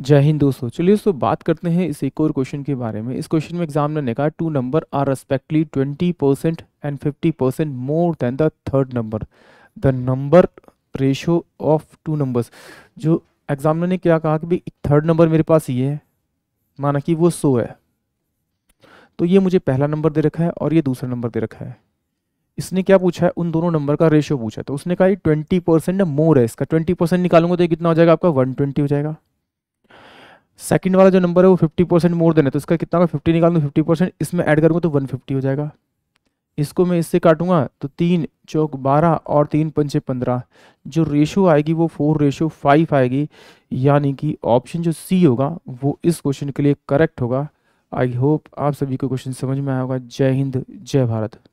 जय हिंद दोस्तों चलिए दोस्तों बात करते हैं इस एक और क्वेश्चन के बारे में इस क्वेश्चन में एग्जाम ने कहा two number are respectively twenty percent and fifty percent more than the third number the number ratio of two numbers जो एग्जाम ने क्या कहा कि भाई थर्ड नंबर मेरे पास ये है माना कि वो सो है तो ये मुझे पहला नंबर दे रखा है और ये दूसरा नंबर दे रखा है इसने क्या पूछा है उन दोनों नंबर का रेशियो पूछा तो उसने कहा ट्वेंटी परसेंट मोर है इसका ट्वेंटी परसेंट निकालूंगा तो कितना हो जाएगा आपका वन ट्वेंटी हो जाएगा सेकंड वाला जो नंबर है वो 50 परसेंट मोर देना है तो इसका कितना होगा 50 निकाल दूँ 50 परसेंट इसमें ऐड करूँगा तो 150 हो जाएगा इसको मैं इससे काटूंगा तो तीन चौक बारह और तीन पंचे पंद्रह जो रेशो आएगी वो फोर रेशो फाइव आएगी यानी कि ऑप्शन जो सी होगा वो इस क्वेश्चन के लिए करेक्ट होगा आई होप आप सभी को क्वेश्चन समझ में आया होगा जय हिंद जय भारत